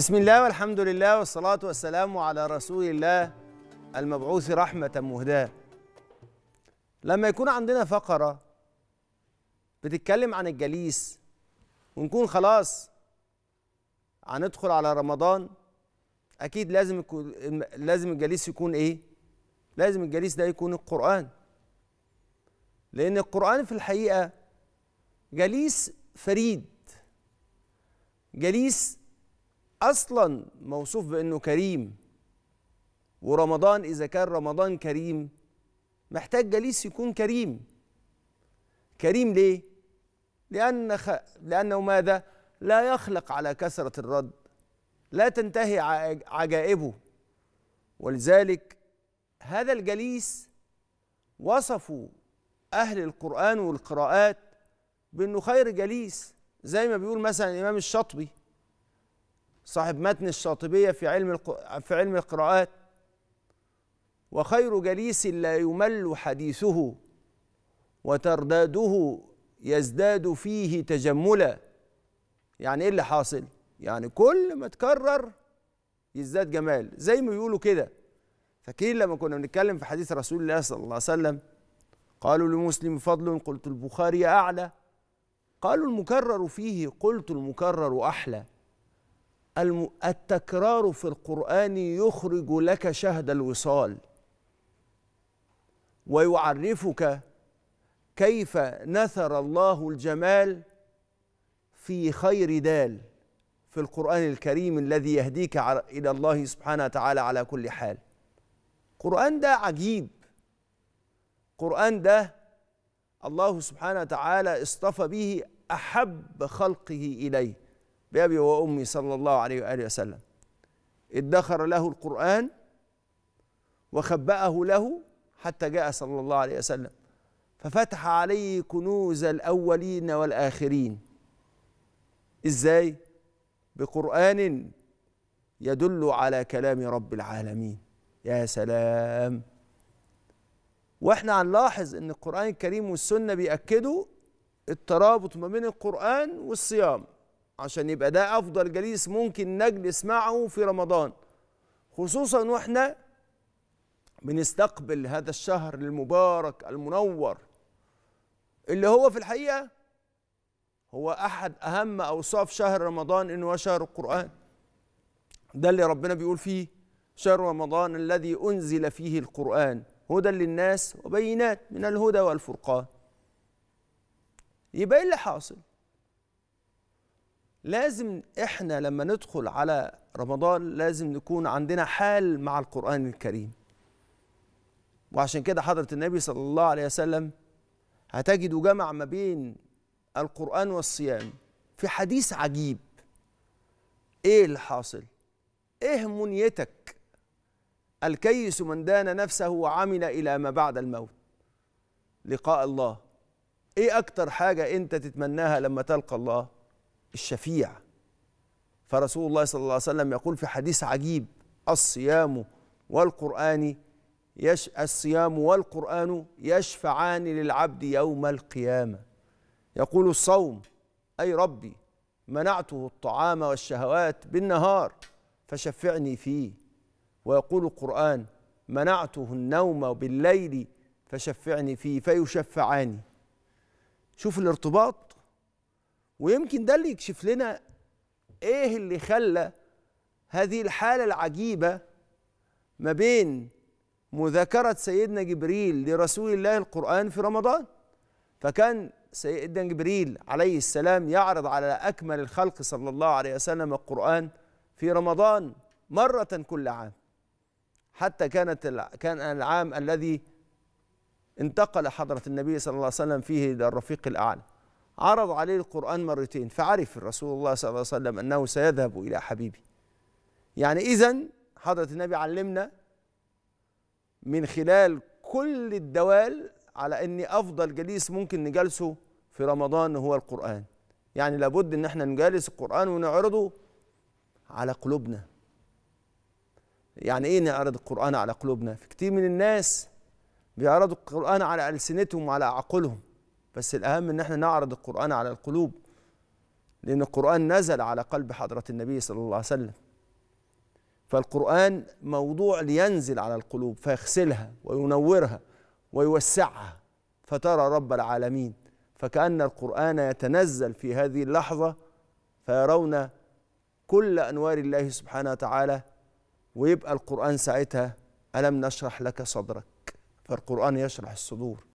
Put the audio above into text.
بسم الله والحمد لله والصلاة والسلام على رسول الله المبعوث رحمة مهداة لما يكون عندنا فقرة بتتكلم عن الجليس ونكون خلاص هندخل على رمضان أكيد لازم لازم الجليس يكون إيه؟ لازم الجليس ده يكون القرآن لأن القرآن في الحقيقة جليس فريد جليس اصلا موصوف بانه كريم ورمضان اذا كان رمضان كريم محتاج جليس يكون كريم كريم ليه لان خ... لانه ماذا لا يخلق على كثره الرد لا تنتهي عجائبه ولذلك هذا الجليس وصفوا اهل القران والقراءات بانه خير جليس زي ما بيقول مثلا الامام الشاطبي صاحب متن الشاطبية في علم في علم القراءات وخير جليس لا يمل حديثه وترداده يزداد فيه تجملا يعني ايه اللي حاصل يعني كل ما تكرر يزداد جمال زي ما بيقولوا كده فاكرين لما كنا بنتكلم في حديث رسول الله صلى الله عليه وسلم قالوا لمسلم فضل قلت البخاري اعلى قالوا المكرر فيه قلت المكرر احلى التكرار في القرآن يخرج لك شهد الوصال ويعرفك كيف نثر الله الجمال في خير دال في القرآن الكريم الذي يهديك إلى الله سبحانه وتعالى على كل حال قرآن ده عجيب قرآن ده الله سبحانه وتعالى اصطفى به أحب خلقه إليه بأبي وأمي صلى الله عليه وآله وسلم ادخر له القرآن وخبأه له حتى جاء صلى الله عليه وسلم ففتح عليه كنوز الأولين والآخرين إزاي؟ بقرآن يدل على كلام رب العالمين يا سلام واحنا هنلاحظ ان القرآن الكريم والسنة بيأكدوا الترابط ما بين القرآن والصيام عشان يبقى ده افضل جليس ممكن نجلس معه في رمضان خصوصا واحنا بنستقبل هذا الشهر المبارك المنور اللي هو في الحقيقه هو احد اهم اوصاف شهر رمضان انه هو شهر القران ده اللي ربنا بيقول فيه شهر رمضان الذي انزل فيه القران هدى للناس وبينات من الهدى والفرقان يبقى ايه اللي حاصل لازم احنا لما ندخل على رمضان لازم نكون عندنا حال مع القرآن الكريم وعشان كده حضرة النبي صلى الله عليه وسلم هتجدوا جمع ما بين القرآن والصيام في حديث عجيب ايه اللي حاصل ايه منيتك الكيس من دان نفسه وعمل الى ما بعد الموت لقاء الله ايه اكتر حاجه انت تتمناها لما تلقى الله الشفيع فرسول الله صلى الله عليه وسلم يقول في حديث عجيب الصيام والقرآن يش الصيام والقرآن يشفعان للعبد يوم القيامة يقول الصوم أي ربي منعته الطعام والشهوات بالنهار فشفعني فيه ويقول القرآن منعته النوم بالليل فشفعني فيه فيشفعاني شوف الارتباط ويمكن ده اللي يكشف لنا ايه اللي خلى هذه الحاله العجيبه ما بين مذاكره سيدنا جبريل لرسول الله القران في رمضان فكان سيدنا جبريل عليه السلام يعرض على اكمل الخلق صلى الله عليه وسلم القران في رمضان مره كل عام حتى كانت كان العام الذي انتقل حضره النبي صلى الله عليه وسلم فيه الى الرفيق الاعلى عرض عليه القرآن مرتين فعرف رسول الله صلى الله عليه وسلم أنه سيذهب إلى حبيبي يعني إذا حضرة النبي علمنا من خلال كل الدوال على أن أفضل جليس ممكن نجلسه في رمضان هو القرآن يعني لابد أن احنا نجالس القرآن ونعرضه على قلوبنا يعني ايه نعرض القرآن على قلوبنا في كتير من الناس بيعرضوا القرآن على ألسنتهم وعلى عقولهم بس الأهم إن احنا نعرض القرآن على القلوب لأن القرآن نزل على قلب حضرة النبي صلى الله عليه وسلم فالقرآن موضوع لينزل على القلوب فيغسلها وينورها ويوسعها فترى رب العالمين فكأن القرآن يتنزل في هذه اللحظة فيرون كل أنوار الله سبحانه وتعالى ويبقى القرآن ساعتها ألم نشرح لك صدرك فالقرآن يشرح الصدور